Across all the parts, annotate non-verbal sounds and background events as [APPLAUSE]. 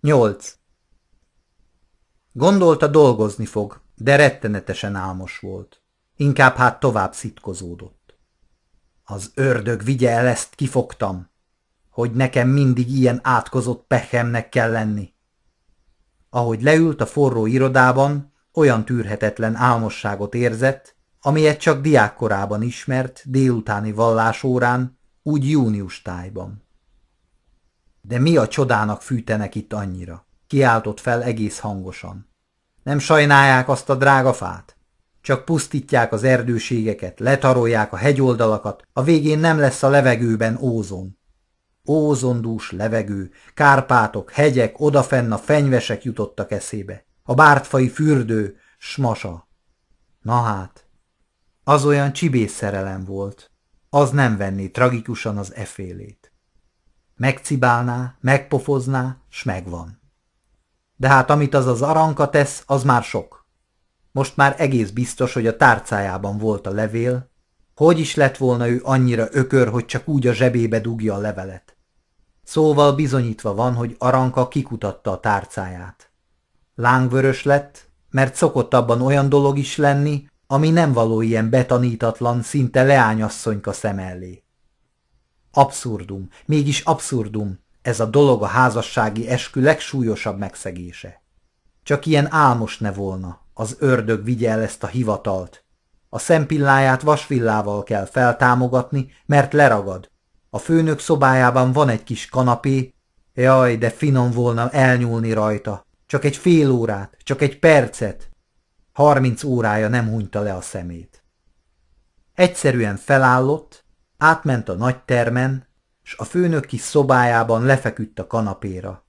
8. Gondolta dolgozni fog, de rettenetesen álmos volt. Inkább hát tovább szitkozódott. Az ördög vigye el ezt, kifogtam, hogy nekem mindig ilyen átkozott pehemnek kell lenni. Ahogy leült a forró irodában, olyan tűrhetetlen álmosságot érzett, amilyet csak diákkorában ismert délutáni vallásórán, úgy június tájban. De mi a csodának fűtenek itt annyira? Kiáltott fel egész hangosan. Nem sajnálják azt a drága fát? Csak pusztítják az erdőségeket, letarolják a hegyoldalakat, a végén nem lesz a levegőben ózon. Ózondús levegő, kárpátok, hegyek, odafenn a fenyvesek jutottak eszébe. A bártfai fürdő, smasa. Na hát, az olyan csibész szerelem volt. Az nem venné tragikusan az efélét megcibálná, megpofozná, s megvan. De hát amit az az aranka tesz, az már sok. Most már egész biztos, hogy a tárcájában volt a levél, hogy is lett volna ő annyira ökör, hogy csak úgy a zsebébe dugja a levelet. Szóval bizonyítva van, hogy Aranka kikutatta a tárcáját. Lángvörös lett, mert szokott abban olyan dolog is lenni, ami nem való ilyen betanítatlan, szinte leányasszonyka szem elé. Abszurdum, mégis abszurdum, ez a dolog a házassági eskü legsúlyosabb megszegése. Csak ilyen álmos ne volna, az ördög vigye el ezt a hivatalt. A szempilláját vasvillával kell feltámogatni, mert leragad. A főnök szobájában van egy kis kanapé, jaj, de finom volna elnyúlni rajta. Csak egy fél órát, csak egy percet. Harminc órája nem hunyta le a szemét. Egyszerűen felállott, Átment a nagy termen, s a főnök kis szobájában lefeküdt a kanapéra.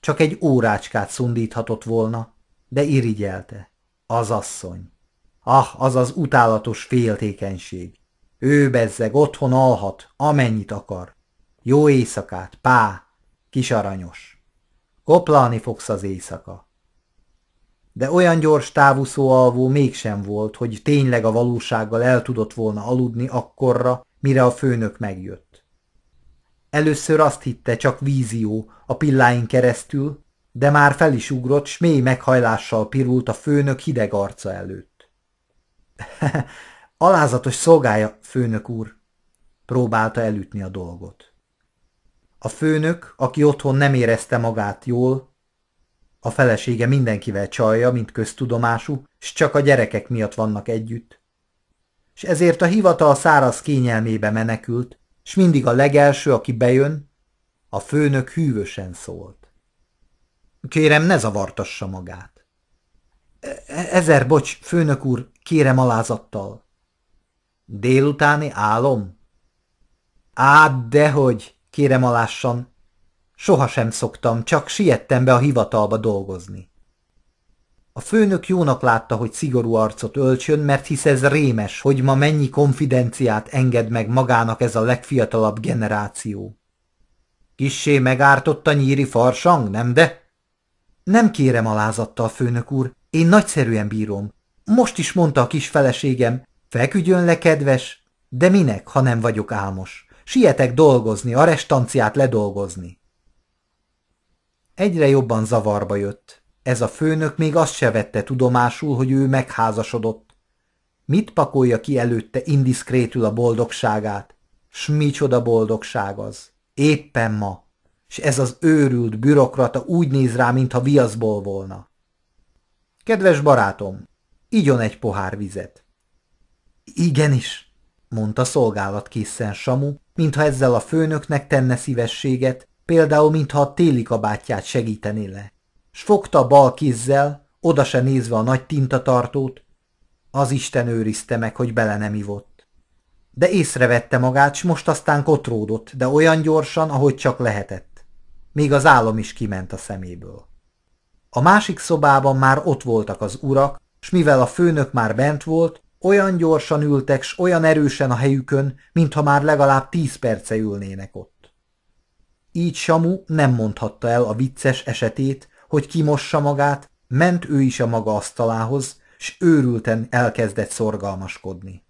Csak egy órácskát szundíthatott volna, de irigyelte. Az asszony. Ah, az az utálatos féltékenység. Ő bezzeg, otthon alhat, amennyit akar. Jó éjszakát, pá, kis aranyos. Koplani fogsz az éjszaka. De olyan gyors távú szóalvó mégsem volt, hogy tényleg a valósággal el tudott volna aludni akkorra, mire a főnök megjött. Először azt hitte csak vízió a pilláin keresztül, de már fel is ugrott, s mély meghajlással pirult a főnök hideg arca előtt. [LAUGHS] Alázatos szolgája, főnök úr! Próbálta elütni a dolgot. A főnök, aki otthon nem érezte magát jól, a felesége mindenkivel csalja, mint köztudomású, s csak a gyerekek miatt vannak együtt, és ezért a hivatal száraz kényelmébe menekült, s mindig a legelső, aki bejön, a főnök hűvösen szólt. Kérem, ne zavartassa magát. E, e, ezer bocs, főnök úr, kérem alázattal. Délutáni álom? Á, dehogy, kérem alássan. Sohasem szoktam, csak siettem be a hivatalba dolgozni. A főnök jónak látta, hogy szigorú arcot öltsön, mert hisz ez rémes, hogy ma mennyi konfidenciát enged meg magának ez a legfiatalabb generáció. Kissé megártott a nyíri farsang, nem de? Nem kérem a főnök úr, én nagyszerűen bírom. Most is mondta a kis feleségem, feküdjön le, kedves, de minek, ha nem vagyok álmos. Sietek dolgozni, a restanciát ledolgozni. Egyre jobban zavarba jött. Ez a főnök még azt se vette tudomásul, hogy ő megházasodott. Mit pakolja ki előtte indiszkrétül a boldogságát? S micsoda boldogság az? Éppen ma. És ez az őrült bürokrata úgy néz rá, mintha viaszból volna. Kedves barátom, igyon egy pohár vizet. Igenis, mondta szolgálatkészen Samu, mintha ezzel a főnöknek tenne szívességet, például mintha a téli kabátját segítené le s fogta a bal kézzel, oda se nézve a nagy tintatartót, az Isten őrizte meg, hogy bele nem ivott. De észrevette magát, s most aztán kotródott, de olyan gyorsan, ahogy csak lehetett. Még az álom is kiment a szeméből. A másik szobában már ott voltak az urak, s mivel a főnök már bent volt, olyan gyorsan ültek, s olyan erősen a helyükön, mintha már legalább tíz perce ülnének ott. Így Samu nem mondhatta el a vicces esetét, hogy kimossa magát, ment ő is a maga asztalához, s őrülten elkezdett szorgalmaskodni.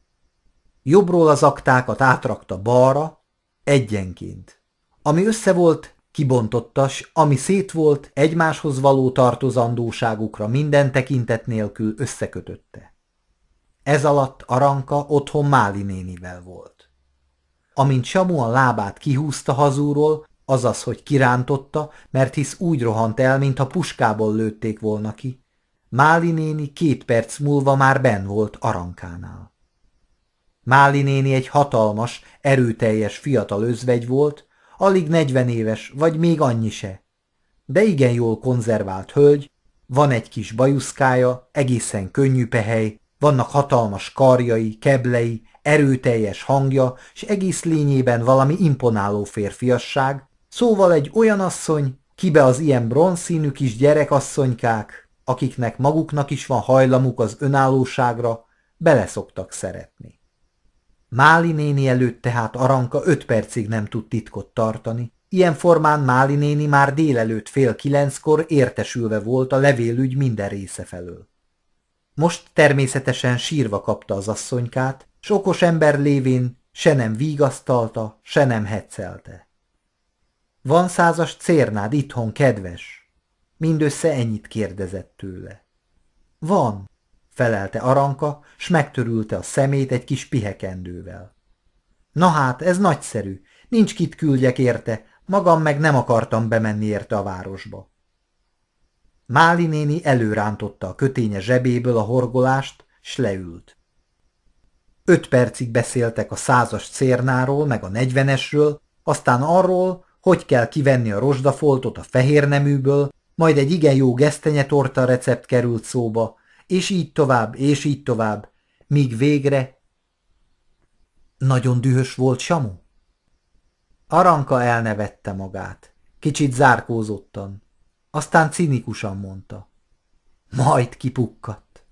Jobbról az aktákat átrakta balra, egyenként. Ami össze volt, kibontottas; ami szét volt, egymáshoz való tartozandóságukra minden tekintet nélkül összekötötte. Ez alatt Aranka otthon Máli nénivel volt. Amint Samu a lábát kihúzta hazúról, Azaz, hogy kirántotta, mert hisz úgy rohant el, mintha puskából lőtték volna ki. Máli néni két perc múlva már ben volt Arankánál. Máli néni egy hatalmas, erőteljes fiatal özvegy volt, alig negyven éves, vagy még annyi se. De igen jól konzervált hölgy, van egy kis bajuszkája, egészen könnyű pehely, vannak hatalmas karjai, keblei, erőteljes hangja, és egész lényében valami imponáló férfiasság, Szóval egy olyan asszony, kibe az ilyen bronzszínű kis gyerekasszonykák, akiknek maguknak is van hajlamuk az önállóságra, beleszoktak szeretni. Máli néni előtt tehát Aranka öt percig nem tud titkot tartani. Ilyen formán Máli néni már délelőtt fél kilenckor értesülve volt a levélügy minden része felől. Most természetesen sírva kapta az asszonykát, sokos okos ember lévén se nem vígasztalta, se nem heccelte. Van százas cérnád itthon, kedves? Mindössze ennyit kérdezett tőle. Van, felelte Aranka, s megtörülte a szemét egy kis pihekendővel. Na hát, ez nagyszerű, nincs kit küldjek érte, magam meg nem akartam bemenni érte a városba. Máli néni előrántotta a köténye zsebéből a horgolást, s leült. Öt percig beszéltek a százas cérnáról, meg a negyvenesről, aztán arról, hogy kell kivenni a rozsdafoltot a fehér neműből, majd egy igen jó gesztenyetorta recept került szóba, és így tovább, és így tovább, míg végre... Nagyon dühös volt Samu? Aranka elnevette magát, kicsit zárkózottan, aztán cinikusan mondta. Majd kipukkadt.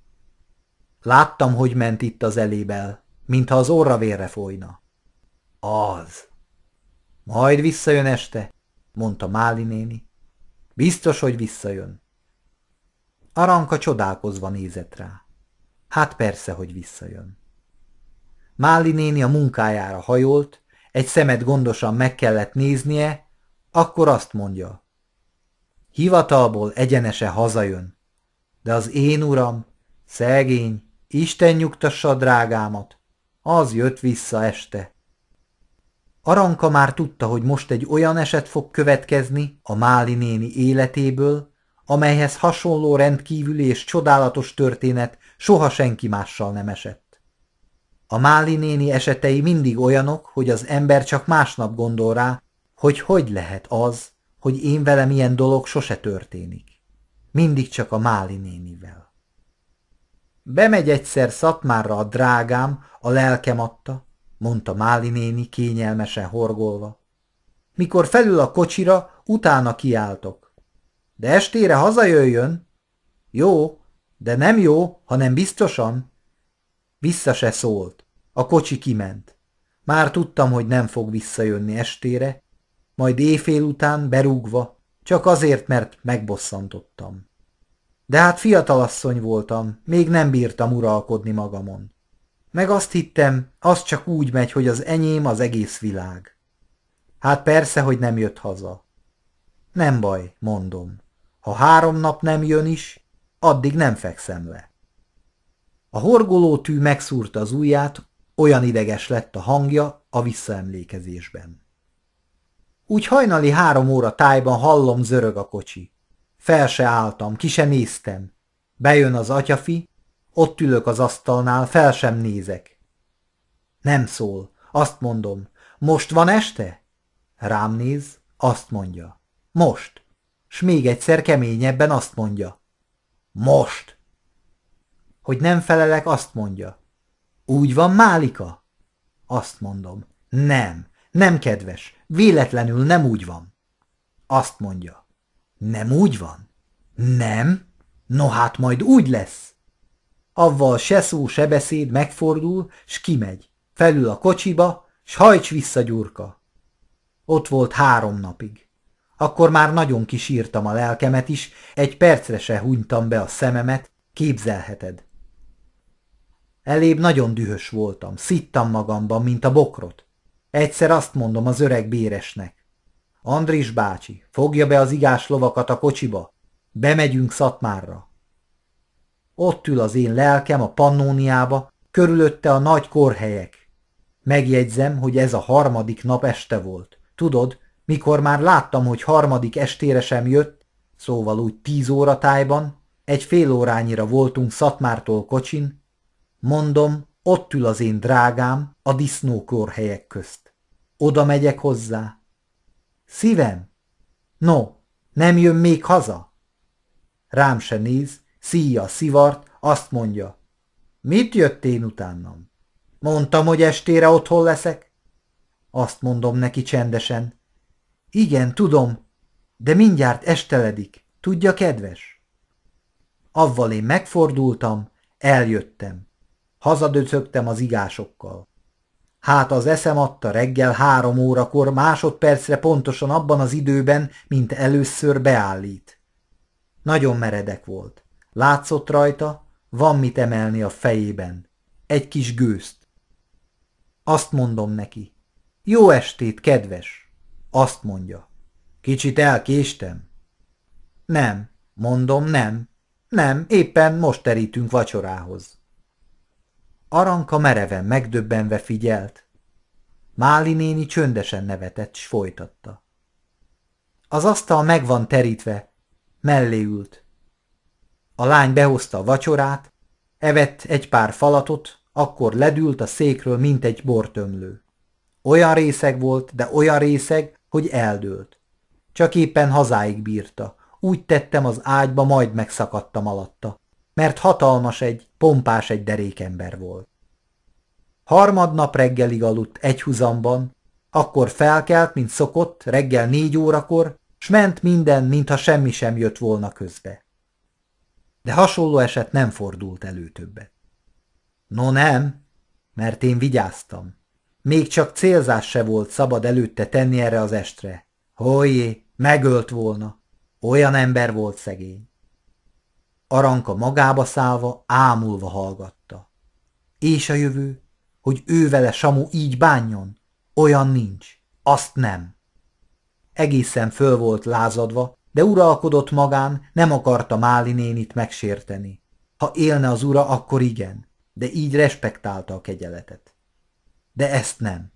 Láttam, hogy ment itt az elébel, mintha az orra vérre folyna. Az... Majd visszajön este, mondta Máli néni. Biztos, hogy visszajön. Aranka csodálkozva nézett rá. Hát persze, hogy visszajön. Máli néni a munkájára hajolt, egy szemet gondosan meg kellett néznie, akkor azt mondja. Hivatalból egyenese hazajön, de az én uram, szegény, Isten nyugtassa drágámat, az jött vissza este. Aranka már tudta, hogy most egy olyan eset fog következni a Máli néni életéből, amelyhez hasonló rendkívüli és csodálatos történet soha senki mással nem esett. A Máli néni esetei mindig olyanok, hogy az ember csak másnap gondol rá, hogy hogy lehet az, hogy én velem ilyen dolog sose történik. Mindig csak a Máli nénivel. Bemegy egyszer Szatmárra a drágám, a lelkem adta, mondta Máli néni kényelmesen horgolva. Mikor felül a kocsira, utána kiáltok. De estére hazajöjjön? Jó, de nem jó, hanem biztosan. Vissza se szólt. A kocsi kiment. Már tudtam, hogy nem fog visszajönni estére, majd éjfél után berúgva, csak azért, mert megbosszantottam. De hát fiatalasszony voltam, még nem bírtam uralkodni magamon. Meg azt hittem, az csak úgy megy, hogy az enyém az egész világ. Hát persze, hogy nem jött haza. Nem baj, mondom. Ha három nap nem jön is, addig nem fekszem le. A tű megszúrta az ujját, olyan ideges lett a hangja a visszaemlékezésben. Úgy hajnali három óra tájban hallom zörög a kocsi. Fel se álltam, ki se néztem. Bejön az atyafi, ott ülök az asztalnál, fel sem nézek. Nem szól. Azt mondom. Most van este? Rám néz, azt mondja. Most. S még egyszer keményebben azt mondja. Most. Hogy nem felelek, azt mondja. Úgy van, Málika? Azt mondom. Nem, nem kedves, véletlenül nem úgy van. Azt mondja. Nem úgy van? Nem? No hát majd úgy lesz. Avval se szó, se beszéd megfordul, s kimegy. Felül a kocsiba, s hajts vissza, Gyurka! Ott volt három napig. Akkor már nagyon kisírtam a lelkemet is, egy percre se hunytam be a szememet, képzelheted. Elébb nagyon dühös voltam, szittam magamban, mint a bokrot. Egyszer azt mondom az öreg béresnek. Andris bácsi, fogja be az igás lovakat a kocsiba, bemegyünk Szatmárra. Ott ül az én lelkem a pannóniába, körülötte a nagy korhelyek. Megjegyzem, hogy ez a harmadik nap este volt. Tudod, mikor már láttam, hogy harmadik estére sem jött, szóval úgy tíz óra tájban, egy fél órányira voltunk Szatmártól kocsin, mondom, ott ül az én drágám a disznókorhelyek közt. Oda megyek hozzá. Szívem? No, nem jön még haza? Rám se néz, szíja a szivart, azt mondja. Mit én utánam? Mondtam, hogy estére otthon leszek? Azt mondom neki csendesen. Igen, tudom, de mindjárt esteledik, tudja, kedves? Avval én megfordultam, eljöttem. Hazadöcögtem az igásokkal. Hát az eszem adta reggel három órakor másodpercre pontosan abban az időben, mint először beállít. Nagyon meredek volt. Látszott rajta, van mit emelni a fejében. Egy kis gőzt. Azt mondom neki. Jó estét, kedves! Azt mondja. Kicsit elkéstem? Nem, mondom, nem. Nem, éppen most terítünk vacsorához. Aranka mereven megdöbbenve figyelt. Máli néni csöndesen nevetett, s folytatta. Az asztal megvan terítve, mellé ült. A lány behozta a vacsorát, evett egy pár falatot, akkor ledült a székről, mint egy bortömlő. Olyan részeg volt, de olyan részeg, hogy eldőlt. Csak éppen hazáig bírta. Úgy tettem az ágyba, majd megszakadtam alatta, mert hatalmas egy, pompás egy derékember volt. Harmadnap reggelig aludt egyhuzamban, akkor felkelt, mint szokott, reggel négy órakor, s ment minden, mintha semmi sem jött volna közbe de hasonló eset nem fordult elő többet. No nem, mert én vigyáztam. Még csak célzás se volt szabad előtte tenni erre az estre. Hojé, megölt volna. Olyan ember volt szegény. Aranka magába szállva, ámulva hallgatta. És a jövő, hogy ő vele Samu így bánjon? Olyan nincs. Azt nem. Egészen föl volt lázadva, de uralkodott magán, nem akarta Máli nénit megsérteni. Ha élne az ura, akkor igen, de így respektálta a kegyeletet. De ezt nem.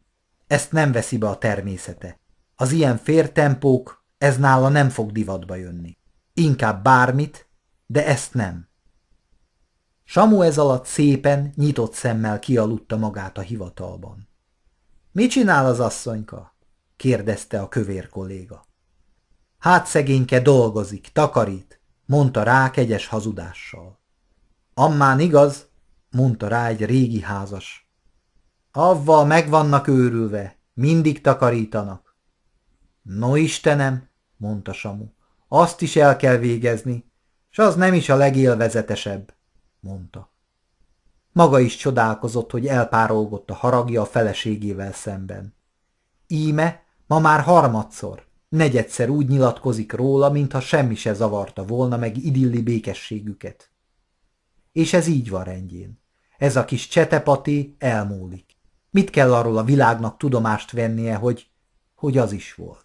Ezt nem veszi be a természete. Az ilyen fértempók, ez nála nem fog divatba jönni. Inkább bármit, de ezt nem. Samu ez alatt szépen, nyitott szemmel kialudta magát a hivatalban. – Mi csinál az asszonyka? – kérdezte a kövér kolléga. Hát szegényke dolgozik, takarít, mondta rá kegyes hazudással. Ammán igaz, mondta rá egy régi házas. Avval meg vannak őrülve, mindig takarítanak. No Istenem, mondta Samu, azt is el kell végezni, s az nem is a legélvezetesebb, mondta. Maga is csodálkozott, hogy elpárolgott a haragja a feleségével szemben. Íme ma már harmadszor negyedszer úgy nyilatkozik róla, mintha semmi se zavarta volna meg idilli békességüket. És ez így van rendjén. Ez a kis csetepati elmúlik. Mit kell arról a világnak tudomást vennie, hogy, hogy az is volt?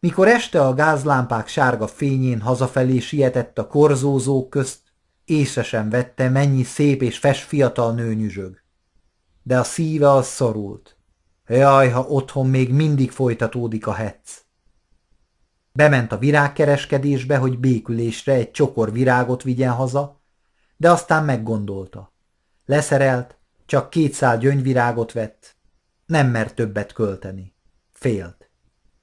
Mikor este a gázlámpák sárga fényén hazafelé sietett a korzózók közt, észre sem vette, mennyi szép és fes fiatal nőnyüzsög. De a szíve az szorult. Jaj, ha otthon még mindig folytatódik a hetsz. Bement a virágkereskedésbe, hogy békülésre egy csokor virágot vigyen haza, de aztán meggondolta. Leszerelt, csak két szál gyöngyvirágot vett, nem mert többet költeni. Félt.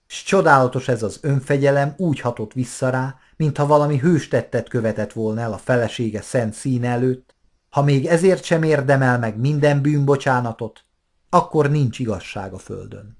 S csodálatos ez az önfegyelem úgy hatott vissza rá, mintha valami hőstettet követett volna el a felesége szent szín előtt, ha még ezért sem érdemel meg minden bűnbocsánatot, akkor nincs igazság a földön.